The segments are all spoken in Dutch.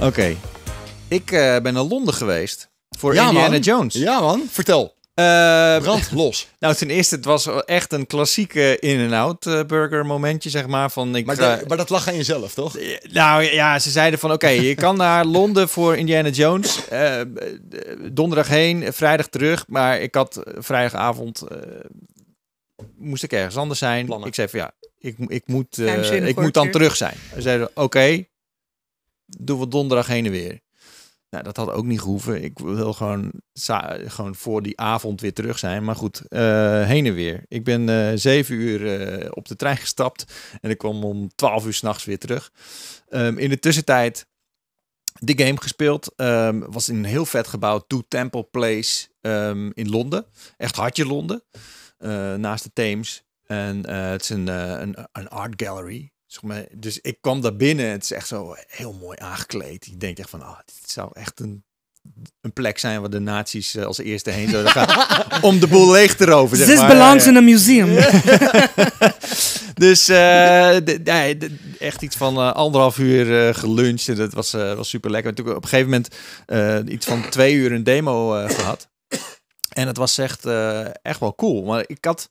Oké. Ik eh, ben naar Londen geweest voor Indiana Jones. Ja man, vertel. Eh, Brand los. nou, ten eerste, het was echt een klassieke in-en-out eh, burger momentje, zeg maar. Van, ik maar, maar dat lag aan jezelf, toch? Nou ja, ze zeiden van, oké, je kan naar Londen voor Indiana Jones. donderdag heen, vrijdag terug. Maar ik had vrijdagavond, moest ik ergens anders zijn. Ik zei van, ja, ik, ik, moet, ik moet dan terug zijn. Ze zeiden, oké, doen we donderdag heen en weer. Nou, dat had ook niet gehoeven. Ik wil gewoon, gewoon voor die avond weer terug zijn. Maar goed, eh, heen en weer. Ik ben eh, zeven uur eh, op de trein gestapt. En ik kwam om twaalf uur s'nachts weer terug. Ehm, in de tussentijd de game gespeeld. Ehm, was in een heel vet gebouw, Two Temple Place ehm, in Londen. Echt hartje Londen. naast de Thames. En het is een, een, een art gallery maar, dus ik kwam daar binnen. Het is echt zo heel mooi aangekleed. ik denk echt van, ah, dit zou echt een, een plek zijn waar de nazi's eh, als eerste heen zouden gaan. om de boel leeg te roven. Zeg is maar. in een museum. dus eh, echt iets van eh, anderhalf uur uh, geluncht. En dat was, was super lekker. Natuurlijk op een gegeven moment iets van twee uur een demo gehad. En het was echt, echt wel cool. Maar ik had,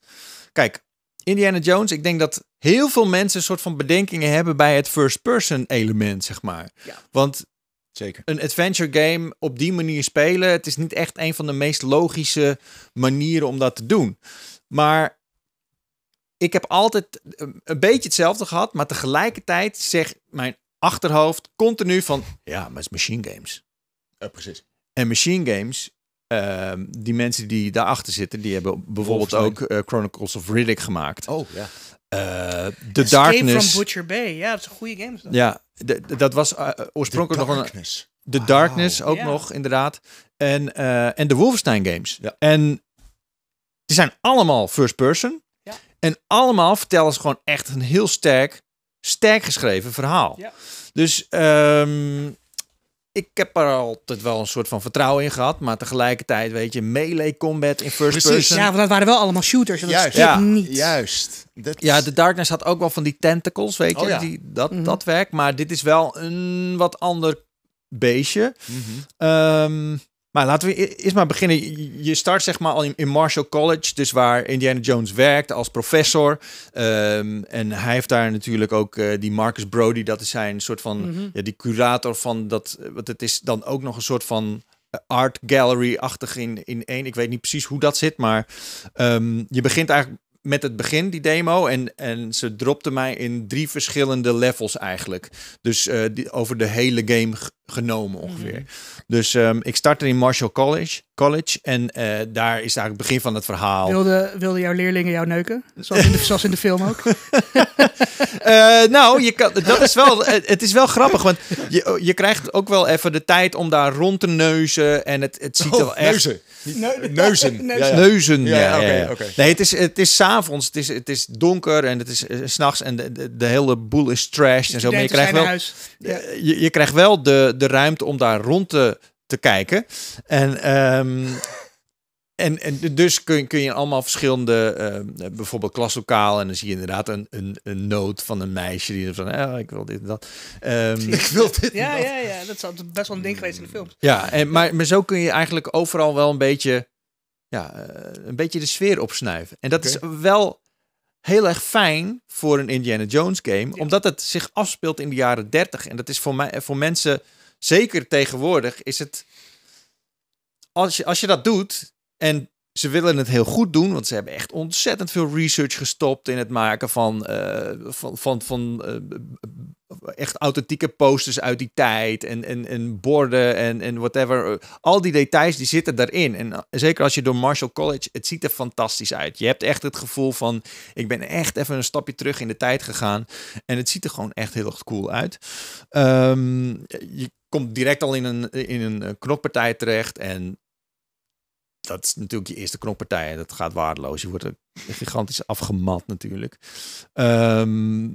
kijk, Indiana Jones, ik denk dat heel veel mensen een soort van bedenkingen hebben bij het first-person element, zeg maar. Ja. Want Zeker. een adventure game op die manier spelen, het is niet echt een van de meest logische manieren om dat te doen. Maar ik heb altijd eh, een beetje hetzelfde gehad, maar tegelijkertijd zegt mijn achterhoofd continu van, ja, maar het is machine games. Ja, precies. En machine games ehm, die mensen die daarachter zitten, die hebben bijvoorbeeld ook eh, Chronicles of Riddick gemaakt. Oh, ja. The eh, Escape Darkness. from Butcher Bay. Ja, dat is een goede game. Ja, dat was eh, oorspronkelijk nog een... The Darkness ook nog, inderdaad. En, eh, en de Wolfenstein games. En die zijn allemaal first person. Ja. En allemaal vertellen ze gewoon echt een heel sterk, sterk geschreven verhaal. Ja. Dus um, ik heb er altijd wel een soort van vertrouwen in gehad. Maar tegelijkertijd, weet je, melee combat in first Precies. person. Ja, want dat waren wel allemaal shooters. Dat juist. Ja. Niet. Juist. Ja, The Darkness had ook wel van die tentacles, weet je. Oh, die, dat, mhm. dat werkt. Maar dit is wel een wat ander beestje. Mm maar laten we e-, eerst maar beginnen. Je start zeg maar al in, Marshall College, dus waar Indiana Jones werkt als professor. Ehm, en hij heeft daar natuurlijk ook eh, die Marcus Brody, dat is zijn soort van, mhm. ja, die curator van dat, eh, want het is dan ook nog een soort van eh, art gallery-achtig in, één. Ik weet niet precies hoe dat zit, maar ehm, je begint eigenlijk met het begin, die demo. En, en ze dropte mij in drie verschillende levels eigenlijk. Dus die, over de hele game genomen ongeveer. Mhm. Dus ehm, ik startte in Marshall College. College en eh, daar is eigenlijk het begin van het verhaal. Wilden wilde jouw leerlingen jou neuken? Zoals in de, in de film ook? Eh, nou, je kan, dat is wel, het is wel grappig, want je, je krijgt ook wel even de tijd om daar rond te neuzen. En het, het ziet er oh, wel echt... Neuzen. Neuzen. Neuzen. Neuzen. Ja, ja, Nee, het is, het is s'avonds, het is, het is donker en het is eh, s'nachts en de, de, de, hele boel is trash en zo. Maar je krijgt, wel, je, je krijgt wel de, de ruimte om daar rond te, te kijken. En, ehm, en, en dus kun, kun je allemaal verschillende, ehm, bijvoorbeeld klaslokaal. En dan zie je inderdaad een, een, een noot van een meisje die van, ah, ik wil dit en dat. Ehm, ik wil dit ja, dat. ja, ja, dat is best wel een ding geweest in de films. Ja, en, maar, maar zo kun je eigenlijk overal wel een beetje, ja, eh, een beetje de sfeer opsnuiven. En dat is wel heel erg fijn voor een Indiana Jones game, omdat het zich afspeelt in de jaren 30. En dat is voor, mij, voor mensen zeker tegenwoordig, is het. Als je, als je dat doet en ze willen het heel goed doen, want ze hebben echt ontzettend veel research gestopt in het maken van, eh, van, van, van eh, echt authentieke posters uit die tijd en, en, en borden en, en whatever. Al die details die zitten daarin. En eh, zeker als je door Marshall College, het ziet er fantastisch uit. Je hebt echt het gevoel van, ik ben echt even een stapje terug in de tijd gegaan en het ziet er gewoon echt heel erg cool uit. Ehm, je komt direct al in een, in een eh, knokpartij terecht. En dat is natuurlijk je eerste knokpartij. Dat gaat waardeloos. Je wordt gigantisch afgemat natuurlijk. Ehm,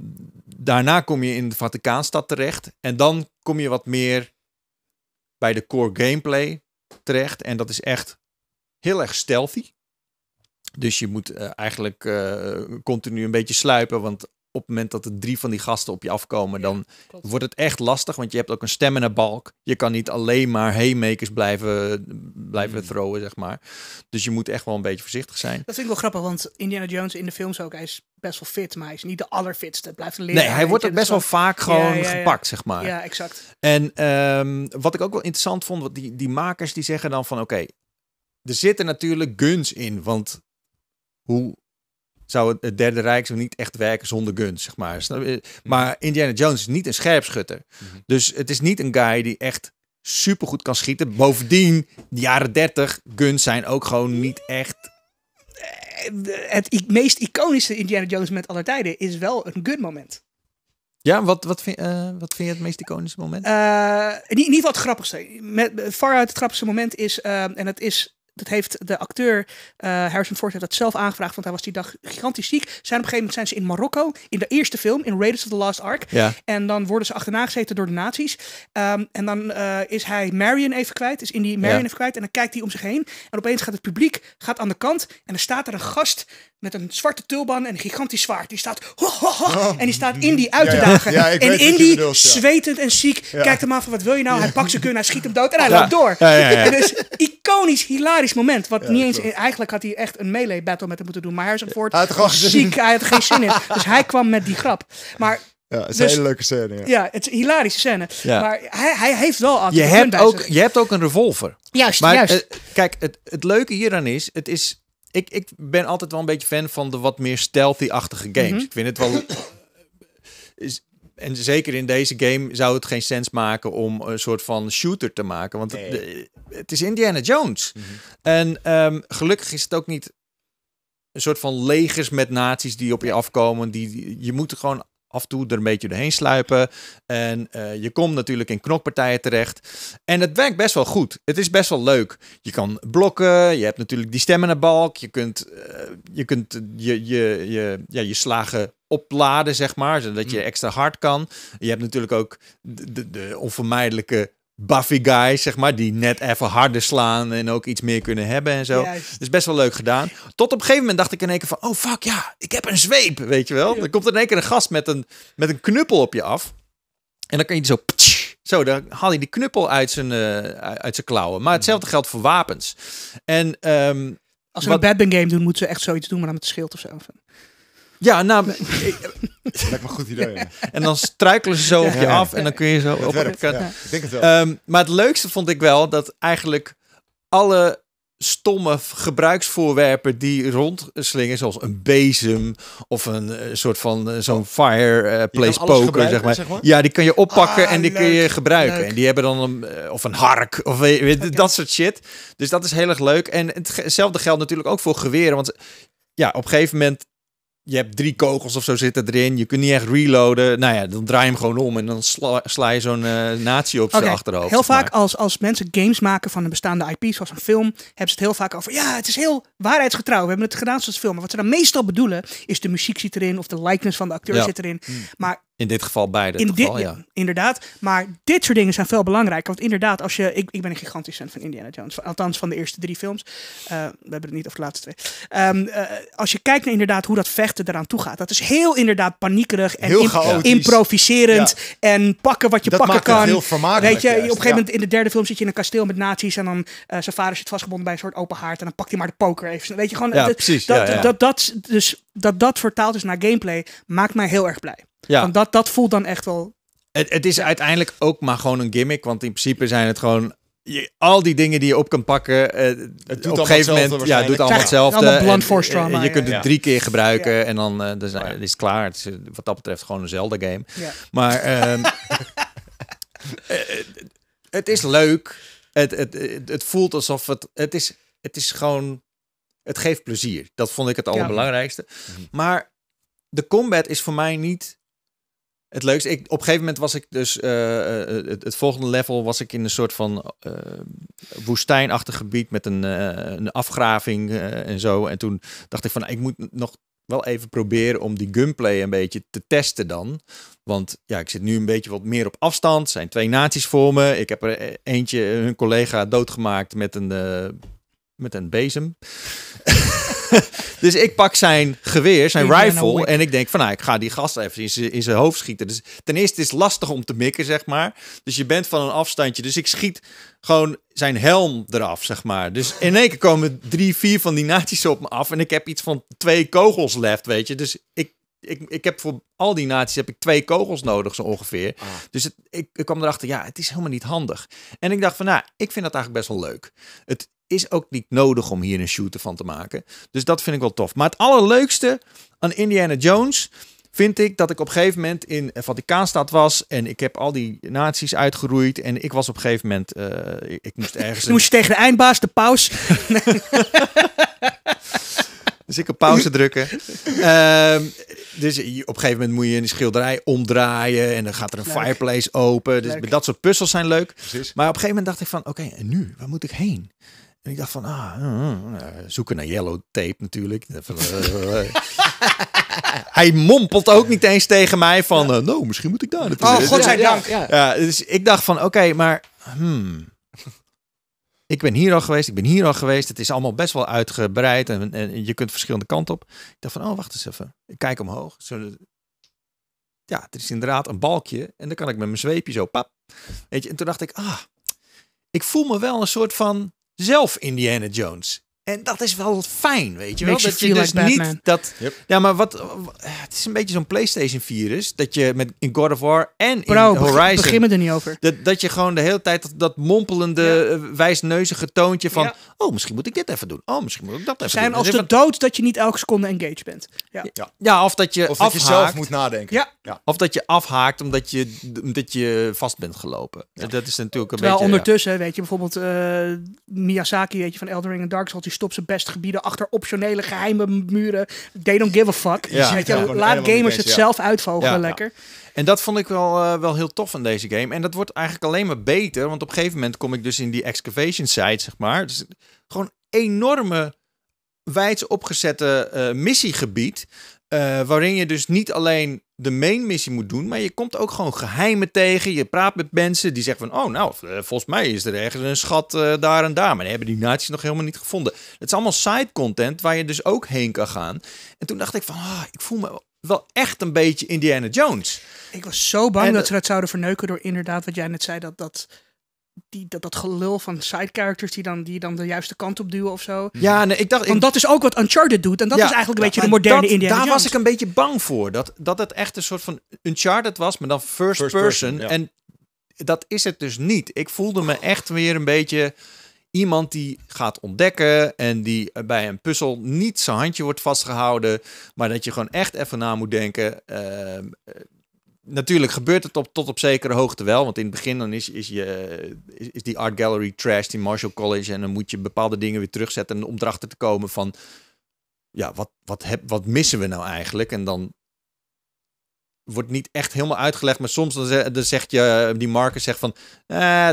daarna kom je in de Vaticaanstad terecht. En dan kom je wat meer bij de core gameplay terecht. En dat is echt heel erg stealthy. Dus je moet eh, eigenlijk eh, continu een beetje sluipen. Want op het moment dat er drie van die gasten op je afkomen, dan wordt het echt lastig. Want je hebt ook een stem een balk. Je kan niet alleen maar haymakers blijven, blijven mm. throwen, zeg maar. Dus je moet echt wel een beetje voorzichtig zijn. Dat vind ik wel grappig, want Indiana Jones in de films ook, hij is best wel fit, maar hij is niet de allerfitste. blijft een Nee, hij wordt ook best wel vaak gewoon gepakt, zeg maar. Ja, exact. En ehm, wat ik ook wel interessant vond, wat die, die makers die zeggen dan van oké, er zitten natuurlijk guns in, want hoe zou het, Derde Rijk zo niet echt werken zonder guns, zeg maar. Maar Indiana Jones is niet een scherpschutter. Mhm. Dus het is niet een guy die echt supergoed kan schieten. Bovendien, de jaren dertig guns zijn ook gewoon niet echt... Eh, het meest iconische Indiana Jones moment aller tijden is wel een gun moment. Ja, wat, wat, vind, uh, wat vind je het meest iconische moment? Uh, in, ieder geval het grappigste. Met, far uit het grappigste moment is, en het is dat heeft de acteur uh, Harrison Ford dat zelf aangevraagd, want hij was die dag gigantisch ziek. Zijn op een gegeven moment zijn ze in Marokko in de eerste film in Raiders of the Lost Ark. Ja. En dan worden ze achterna gezeten door de nazi's. Ehm, en dan eh, is hij Marion even kwijt, is in die Marion even kwijt. En dan kijkt hij om zich heen en opeens gaat het publiek gaat aan de kant en er staat er een gast met een zwarte tulban en een gigantisch zwaard. Die staat ho, ho, ho, oh. en die staat in uit te dagen. en Indy, zwetend en ziek, kijkt hem aan van wat wil je nou? Hij pakt zijn kun, hij schiet hem dood en hij loopt door. dus iconisch, hilarisch moment. Wat niet eens, eigenlijk had hij echt een melee battle met hem moeten doen. Maar Harrison hij was ziek, hij had geen zin in. Dus hij kwam met die grap. Maar ja, het is een dus- hele leuke scène. Ja, het is een hilarische scène. Maar hij, hij heeft wel altijd je hebt ook, Je hebt ook een revolver. Juist, maar, juist. Eh, kijk, het, het leuke hieraan is, het is ik, ik ben altijd wel een beetje fan van de wat meer stealthy-achtige games. Mhm. Ik vind het wel... en zeker in deze game zou het geen sens maken om een soort van shooter te maken. Want het, is Indiana Jones. Mhm. En ehm, gelukkig is het ook niet een soort van legers met naties die op je afkomen. Die, je moet gewoon af en toe er een beetje doorheen sluipen. En eh, je komt natuurlijk in knokpartijen terecht. En het werkt best wel goed. Het is best wel leuk. Je kan blokken, je hebt natuurlijk die stemmen naar balk. Je kunt, eh, je, kunt je, je, je, ja, je slagen opladen, zeg maar, zodat je mm. extra hard kan. Je hebt natuurlijk ook de, de onvermijdelijke buffy guys, zeg maar, die net even harder slaan en ook iets meer kunnen hebben en zo. Juist. is best wel leuk gedaan. Tot op een gegeven moment dacht ik in één keer van, oh fuck ja, ik heb een zweep, weet je wel. Dan komt in één keer een gast met een, met een knuppel op je af. En dan kan je zo, zo, dan haal hij die knuppel uit zijn, eh, uit zijn klauwen. Maar hetzelfde geldt voor wapens. En, ehm, Als we wat... een Batman game doen, moeten ze echt zoiets doen, maar dan met het schild of zo. Ja, nou... Lijkt me een goed idee. En dan struikelen ze zo op je af en dan kun je zo... op ik denk het wel. Ehm, maar het leukste vond ik wel dat eigenlijk alle stomme gebruiksvoorwerpen die rondslingen, zoals een bezem of een eh, soort van eh, zo'n fireplace eh, uh, poker, zeg maar. Ja, die kan je oppakken ah, en die kun je gebruiken. En die hebben dan een, of een hark of weet, okay. dat soort shit. Dus dat is heel erg leuk. En hetzelfde geldt natuurlijk ook voor geweren, want ja, op een gegeven moment je hebt drie kogels of zo zitten erin. Je kunt niet echt reloaden. Nou ja, dan draai je hem gewoon om en dan sla, je zo'n uh, natie op zijn achterhoofd. Heel vaak als, als mensen games maken van een bestaande IP, zoals een film, hebben ze het heel vaak over, ja, het is heel waarheidsgetrouw. We hebben het gedaan zoals film. Maar wat ze dan meestal bedoelen, is de muziek zit erin of de likeness van de acteur zit erin. Hmm. Maar in dit geval beide. In geval, dit, ja. Inderdaad. Maar dit soort dingen zijn veel belangrijker. Want inderdaad, als je. Ik, ik ben een gigantisch fan van Indiana Jones. Althans, van de eerste drie films. Eh, we hebben het niet over de laatste twee. Ehm, eh, als je kijkt naar inderdaad hoe dat vechten eraan toe gaat. Dat is heel inderdaad paniekerig en improviserend. En pakken wat je dat pakken maakt kan. Het heel vermakelijk. Weet je, op een gegeven moment in de derde film zit je in een kasteel met nazi's. En dan uh, eh, zijn zit vastgebonden bij een soort open haard. En dan pakt hij maar de poker even. Weet je gewoon. dat, precies, dat, dat, dat, dus dat dat vertaald is naar gameplay maakt mij heel erg blij. Ja. Want dat, dat voelt dan echt wel... Het, het is uiteindelijk ook maar gewoon een gimmick, want in principe zijn het gewoon al die dingen die je op kan pakken, eh, het doet op een gegeven moment ja, doet allemaal hetzelfde. Allemaal En, eh, je kunt het drie keer gebruiken en dan, eh, is het klaar. Het is, wat dat betreft gewoon een Zelda game. Maar ehm, het is leuk. Het, het, het, het, voelt alsof het, het is, het is gewoon, het geeft plezier. Dat vond ik het allerbelangrijkste. Mhm. Maar de combat is voor mij niet het leukste. Ik, op een gegeven moment was ik dus eh, eh, eh, het, het, volgende level was ik in een soort van uh, woestijnachtig gebied met een, een afgraving en zo. En toen dacht ik van ik moet nog wel even proberen om die gunplay een beetje te testen dan. Want ja, ik zit nu een beetje wat meer op afstand. zijn twee naties voor me. Ik heb er eentje, hun collega, doodgemaakt met een, met een bezem. Dus ik pak zijn geweer, zijn rifle. En ik denk van, nou, ik ga die gast even in zijn hoofd schieten. Dus ten eerste is het lastig om te mikken, zeg maar. Dus je bent van een afstandje. Dus ik schiet gewoon zijn helm eraf, zeg maar. Dus in één keer komen drie, vier van die naties op me af. En ik heb iets van twee kogels left, weet je. Dus ik ik, ik heb voor al die naties heb ik twee kogels nodig, zo ongeveer. Ah. Dus het, ik, ik kwam erachter, ja, het is helemaal niet handig. En ik dacht van, nou, ik vind dat eigenlijk best wel leuk. Het is ook niet nodig om hier een shooter van te maken. Dus dat vind ik wel tof. Maar het allerleukste aan Indiana Jones vind ik dat ik op een gegeven moment in Vaticaanstad was en ik heb al die naties uitgeroeid en ik was op een gegeven moment, ik, eh, ik moest ergens... Toen moest je tegen de eindbaas, de paus? Dus ik op pauze drukken. Ehm, dus op een gegeven moment moet je een schilderij omdraaien en dan gaat er een fireplace open. Dus dat soort puzzels zijn leuk. Maar op een gegeven moment dacht ik van, oké, en nu? Waar moet ik heen? En ik dacht van, ah, ah, ah, ah. zoeken naar yellow tape natuurlijk. Hij mompelt ook niet eens tegen mij van, uh, nou, misschien moet ik daar Oh, godzijdank. ja. dus ik dacht van, oké, maar... Hmm, ik ben hier al geweest, ik ben hier al geweest. Het is allemaal best wel uitgebreid en, en je kunt verschillende kanten op. Ik dacht van, oh, wacht eens even. Ik kijk omhoog. ja, er is inderdaad een balkje en dan kan ik met mijn zweepje zo, pap. Weet je, en toen dacht ik, ah, ik voel me wel een soort van zelf Indiana Jones. En dat is wel fijn, weet je wel? dat je, dus niet dat. Ja, maar wat, Het is een beetje zo'n PlayStation-virus dat je met in God of War en in Horizon. beginnen er niet over. Dat, dat je gewoon de hele tijd dat, mompelende, ja. Eh, wijsneuzige toontje van. Oh, misschien moet ik dit even doen. Oh, misschien moet ik dat even Zijn Zijn als de dood dat je niet elke seconde engaged bent. Ja, ja. ja of dat je. Of afhaakt, dat je zelf moet nadenken. Ja. Of dat je afhaakt omdat je, omdat je vast bent gelopen. Dat is natuurlijk een Terwijl beetje. ondertussen, weet je, bijvoorbeeld eh, Miyazaki, weet je, van Eldering en Dark Souls stopt zijn best gebieden achter optionele geheime muren. They don't give a fuck. Ja, dus, laat gamers het zelf uitvogelen lekker. En dat vond ik wel, eh, wel heel tof in deze game. En dat wordt eigenlijk alleen maar beter. Want op een gegeven moment kom ik dus in die excavation site, zeg maar. Dus gewoon enorme wijds opgezette eh, missiegebied. Eh, waarin je dus niet alleen de main missie moet doen, maar je komt ook gewoon geheimen tegen. Je praat met mensen die zeggen van, oh nou, eh, volgens mij is er ergens een schat daar en daar. Maar die hebben die naties nog helemaal niet gevonden. Het is allemaal side content waar je dus ook heen kan gaan. En toen dacht ik van, ah, ik voel me wel echt een beetje Indiana Jones. Ik was zo bang dat ze dat zouden verneuken door inderdaad wat jij net zei, dat, dat die, dat, dat gelul van side characters die dan, die dan de juiste kant op duwen of zo. Ja, nee, ik dacht. Want dat is ook wat Uncharted doet. En dat is eigenlijk een beetje de moderne dat, Indiana Daar was ik een beetje bang voor. Dat, dat het echt een soort van Uncharted was, maar dan first, person. En dat is het dus niet. Ik voelde me echt weer een beetje iemand die gaat ontdekken en die bij een puzzel niet zijn handje wordt vastgehouden, maar dat je gewoon echt even na moet denken. Ehm, natuurlijk gebeurt het op, tot op zekere hoogte wel. Want in het begin dan is, is, je, is, die art gallery trash, die Marshall College. En dan moet je bepaalde dingen weer terugzetten om erachter te komen van... Ja, wat, wat, heb, wat missen we nou eigenlijk? En dan wordt niet echt helemaal uitgelegd. Maar soms dan, zegt je, die marker zegt van... Eh,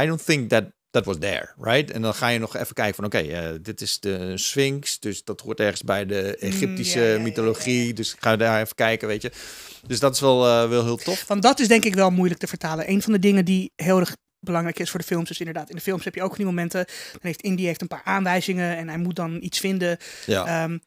I don't think that dat was there, right? En dan ga je nog even kijken van, oké, eh, dit is de Sphinx, dus dat hoort ergens bij de mm, Egyptische mythologie, dus ga daar even kijken, weet je. Dus dat is wel, eh, wel heel tof. Want dat is denk ik wel moeilijk te vertalen. Een van de dingen die heel erg belangrijk is voor de films. Dus inderdaad, in de films heb je ook die momenten. Dan heeft Indy heeft een paar aanwijzingen en hij moet dan iets vinden. Ja. Ehm,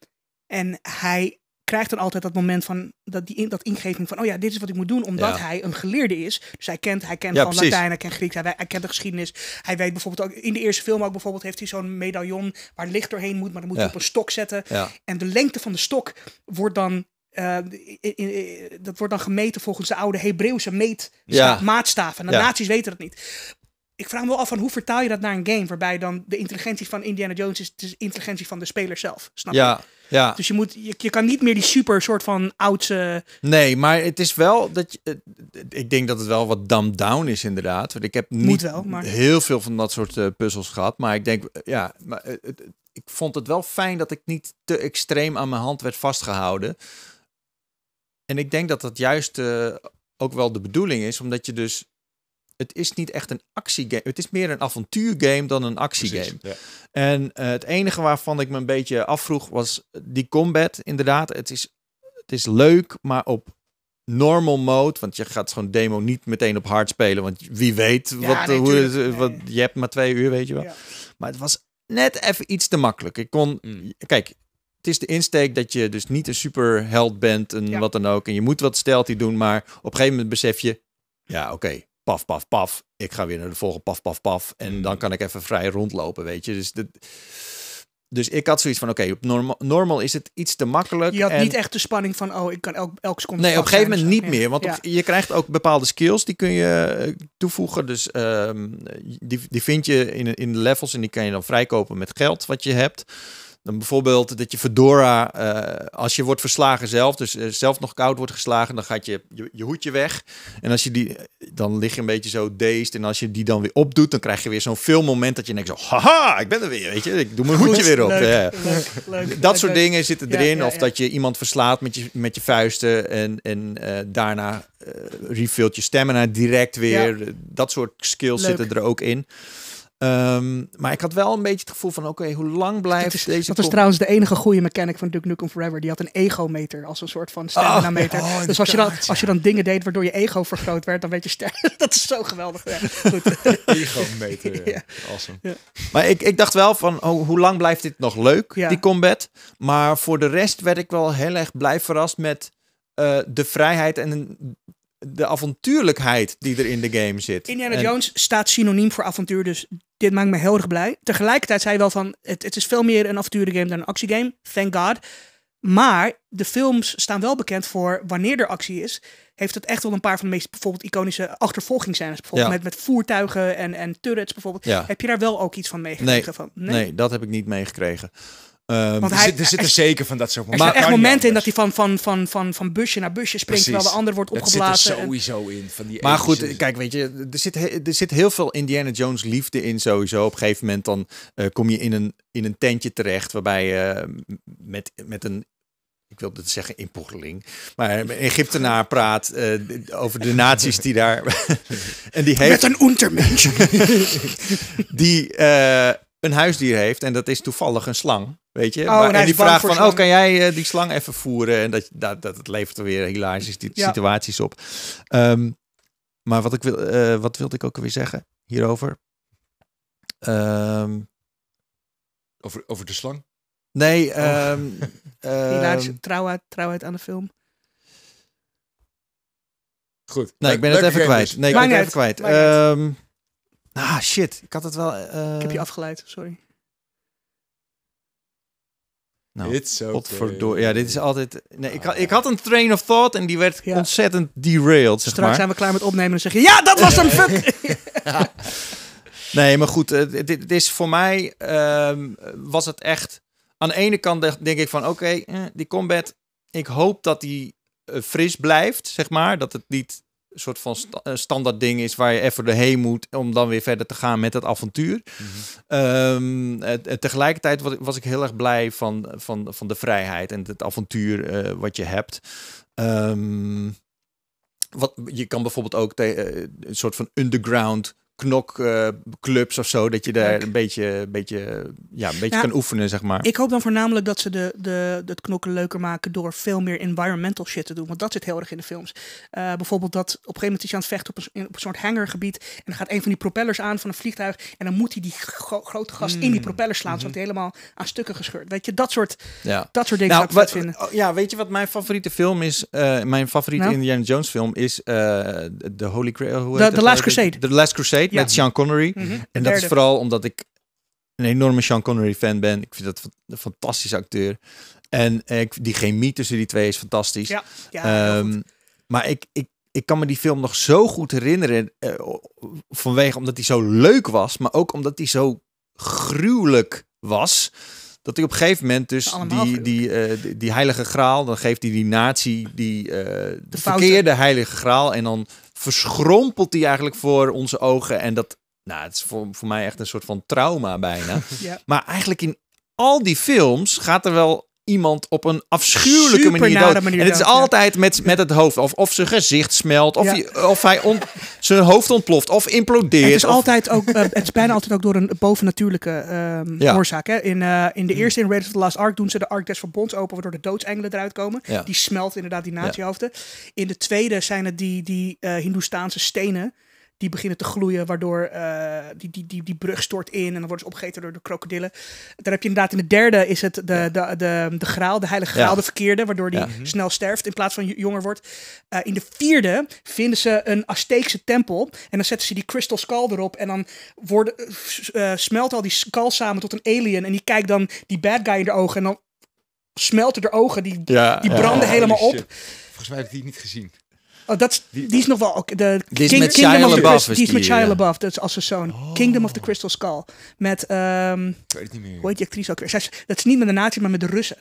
en hij krijgt dan altijd dat moment van dat, die dat ingeving van, oh ja, dit is wat ik moet doen, omdat hij een geleerde is. Dus hij kent, hij kent Latijn, hij kent Grieks, hij, kent de geschiedenis. Hij weet bijvoorbeeld ook, in de eerste film ook bijvoorbeeld, heeft hij zo'n medaillon waar licht doorheen moet, maar dan moet hij op een stok zetten. En de lengte van de stok wordt dan eh, in, dat wordt dan gemeten volgens de oude Hebreeuwse meet, maatstaven. de ja. naties weten dat niet. Ik vraag me wel af van hoe vertaal je dat naar een game waarbij dan de intelligentie van Indiana Jones is de intelligentie van de speler zelf. Snap je? Ja. Dus je, moet, je, je kan niet meer die super soort van oudse... Nee, maar het is wel dat... ik denk dat het wel wat dumbed down is inderdaad. Want ik heb niet heel veel van dat soort eh, puzzels gehad. Maar ik denk, eh, ja, maar, eh, ik vond het wel fijn dat ik niet te extreem aan mijn hand werd vastgehouden. En ik denk dat dat juist ook wel de bedoeling is, omdat je dus het is niet echt een actiegame. Het is meer een avontuurgame dan een actiegame. En eh, het enige waarvan ik me een beetje afvroeg was die combat. Inderdaad, het is, het is leuk, maar op normal mode. Want je gaat zo'n demo niet meteen op hard spelen. Want wie weet wat, hoe, wat je hebt maar twee uur, weet je wel. Maar het was net even iets te makkelijk. Ik kon, mm. kijk, het is de insteek dat je dus niet een superheld bent en wat dan ook. En je moet wat stelt doen, maar op een gegeven moment besef je, ja, oké, paf, paf, paf. Ik ga weer naar de volgende paf, paf, paf. En hmm. dan kan ik even vrij rondlopen, weet je. Dus Dus ik had zoiets van, oké, op normal, is het iets te makkelijk. Je had niet echt de spanning van, oh, ik kan elk, elke seconde... Nee, op een gegeven moment niet meer. Want je krijgt ook bepaalde skills, die kun je eh, toevoegen. Dus ehm, die, die vind je in, in de levels en die kan je dan vrijkopen met geld wat je hebt. Dan bijvoorbeeld dat je Fedora, eh, als je wordt verslagen zelf, dus eh, zelf nog koud wordt geslagen, dan gaat je, je, hoedje weg. En als je die, dan lig je een beetje zo dazed. En als je die dan weer opdoet, dan krijg je weer zo'n filmmoment dat je denkt zo, haha, ik ben er weer, weet je. Ik doe mijn hoedje weer op. ja. dat soort dingen zitten erin. of dat je iemand verslaat met je, met je vuisten en, en eh, daarna uh, je stamina direct weer. Dat soort skills zitten er ook in. Ehm, maar ik had wel een beetje het gevoel van, oké, hoe lang blijft deze... Dat was trouwens de enige goede mechanic van Duke Nukem Forever. Die had een egometer als een soort van stamina-meter. Oh, dus als je, dan, als je dan dingen deed waardoor je ego vergroot werd, dan weet je sterker. dat is zo geweldig. Ja, goed. egometer, ja. awesome. Maar ik, ik dacht wel van, oh, hoe lang blijft dit nog leuk, die combat? Maar voor de rest werd ik wel heel erg blij verrast met... Eh, de vrijheid en de avontuurlijkheid die er in de game zit. Indiana Jones staat synoniem voor avontuur, dus dit maakt me heel erg blij. Tegelijkertijd zei hij wel van, het, het is veel meer een game dan een actiegame, thank god. Maar de films staan wel bekend voor wanneer er actie is. Heeft het echt wel een paar van de meest bijvoorbeeld iconische achtervolgingsscènes. Bijvoorbeeld met, met voertuigen en, en turrets bijvoorbeeld. Ja. Heb je daar wel ook iets van meegekregen? van? nee, dat heb ik niet meegekregen. Ehm, er, zit, er, zeker van dat soort momenten. Er echt momenten in dat hij van, van, van, van, van busje naar busje springt, terwijl de ander wordt opgeblazen. Dat zit er sowieso in. Van die maar goed, kijk, weet je, er zit, er zit heel veel Indiana Jones liefde in sowieso. Op een gegeven moment dan eh, kom je in een, in een tentje terecht, waarbij je eh, met, met een ik wil het zeggen inpoorteling, maar Egyptenaar praat uh, over de nazi's die daar en die heeft met een untermensch die een huisdier heeft en dat is toevallig een slang. Weet je? Oh, maar, nou, en, die vraagt van, oh, kan jij eh, die slang even voeren? En dat, dat, dat levert weer hilarische ja. situaties op. Ehm, maar wat, ik wil, eh, wat wilde ik ook weer zeggen hierover? Ehm, over, over de slang? Nee. Oh. Ehm, trouw uit, trouw uit aan de film. Goed. Nee, ik ben het even kwijt. Nee, ik ben het even kwijt. Ah, shit. Ik had het wel... Eh, ik heb je afgeleid, sorry. Nou, okay. Ja, dit is altijd... Nee, ik, ah, had, ik had een train of thought en die werd ontzettend derailed, zeg Straks zijn we klaar met opnemen en zeg je... Ja, dat was een fuck! nee, maar goed. Eh, dit, is voor mij... Ehm, was het echt... Aan de ene kant denk ik van... Oké, eh, die combat... Ik hoop dat die fris blijft, zeg maar. Dat het niet soort van eh, standaard ding is waar je even doorheen moet om dan weer verder te gaan met dat avontuur. Mhm. Ehm, tegelijkertijd was, ik heel erg blij van, van, van de vrijheid en het avontuur eh, wat je hebt. Ehm, wat, je kan bijvoorbeeld ook eh, een soort van underground knokclubs of zo. Dat je daar een beetje, een beetje, ja, een beetje kan oefenen, zeg maar. Ik hoop dan voornamelijk dat ze de, de, het knokken leuker maken door veel meer environmental shit te doen. Want dat zit heel erg in de films. Eh, bijvoorbeeld dat op een gegeven moment is je aan het vechten op een, op soort hangergebied. En dan gaat een van die propellers aan van een vliegtuig. En dan moet hij die grote gast in die hmm. propeller slaan. Zodat mhm. hij helemaal aan stukken gescheurd. Weet je, dat soort, ja. dat soort dingen nou, wat, vinden. Oh, ja, weet je wat mijn favoriete film is? Eh, mijn favoriete nou? Indiana Jones film is eh, The Holy Grail. the Last Crusade. The Last Crusade met Sean Connery. Mhm. En dat is vooral omdat ik een enorme Sean Connery fan ben. Ik vind dat een fantastische acteur. En ik, die chemie tussen die twee is fantastisch. Ehm, maar ik, ik, ik kan me die film nog zo goed herinneren. Eh, vanwege omdat hij zo leuk was, maar ook omdat hij zo gruwelijk was. Dat hij op een gegeven moment dus die, eh, die, die, heilige graal, dan geeft hij die natie die eh, de verkeerde heilige graal. En dan verschrompelt die eigenlijk voor onze ogen. En dat, nou, het is voor, voor mij echt een soort van trauma bijna. Maar eigenlijk in al die films gaat er wel iemand op een afschuwelijke manier, dood. En het is altijd met, met het hoofd. Of, of zijn gezicht smelt. Of, hij, of hij zijn hoofd ontploft. Of implodeert. het is, altijd ook, eh, het is bijna altijd ook door een bovennatuurlijke ehm, oorzaak. Hè? In, eh, in de mm. eerste in Raiders of the Last Ark doen ze de Ark des Verbonds open. Waardoor de doodsengelen eruit komen. Die smelt inderdaad die natiehoofden. In de tweede zijn het die, die eh, Hindoestaanse stenen die beginnen te gloeien, waardoor eh, die, die, die, die brug stort in en dan worden ze opgegeten door de krokodillen. Daar heb je inderdaad in de derde is het de, de, de, de, graal, de heilige graal, de verkeerde, waardoor die mhm. snel sterft in plaats van jonger wordt. Eh, in de vierde vinden ze een Azteekse tempel en dan zetten ze die crystal skull erop en dan worden, eh, smelt al die skal samen tot een alien en die kijkt dan die bad guy in de ogen en dan smelten de ogen, die, die branden helemaal op. Volgens mij heb ik die niet gezien. Oh, dat, die is nog wel... de die is met Shia LaBeouf. die, is met Shia dat is als zijn zoon. Oh. Kingdom of the Crystal Skull. Met... Um, ik weet het niet meer. Hoe heet die actrice dat is niet met de nazi, maar met de Russen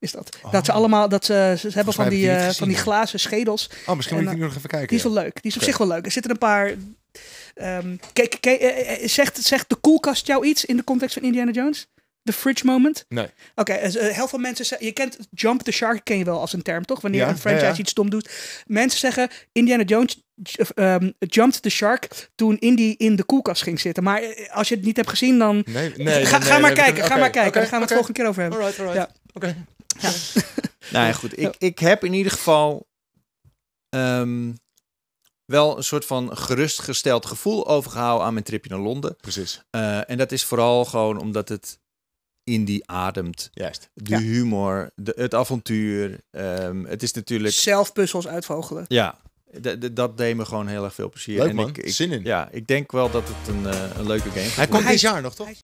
is dat. Oh. Dat ze allemaal, dat ze, ze hebben eh, van die, van die glazen schedels. Oh, misschien moet ik die nog even kijken. Die is wel leuk. Die is op zich wel leuk. Er zitten een paar... Ehm, kijk, eh, eh, zegt, zegt de koelkast jou iets in de context van Indiana Jones? de Fridge Moment? Nee. Oké, okay, eh, eh, heel veel mensen zeggen... Je kent Jump the Shark, ken je wel als een term, toch? Wanneer een franchise iets stom doet. Mensen zeggen Indiana Jones ehm, jumped the shark toen Indy in de koelkast ging zitten. Maar eh, als je het niet hebt gezien, dan... Nee, nee, ga, maar kijken, ga maar kijken. gaan we het volgende keer over hebben. Ja. Oké. nou ja, goed. Ik, ik heb in ieder geval... Ehm, wel een soort van gerustgesteld gevoel overgehouden aan mijn tripje naar Londen. Precies. en dat is vooral gewoon omdat het die ademt. Juist. De humor, de, het avontuur. Ehm, het is natuurlijk... Zelf puzzels uitvogelen. Ja, dat deed me gewoon heel erg veel plezier. Leuk, en man. Ik, ik, Zin in. Ja, ik denk wel dat het een, eh, een leuke game is. Hij komt dit jaar nog, toch?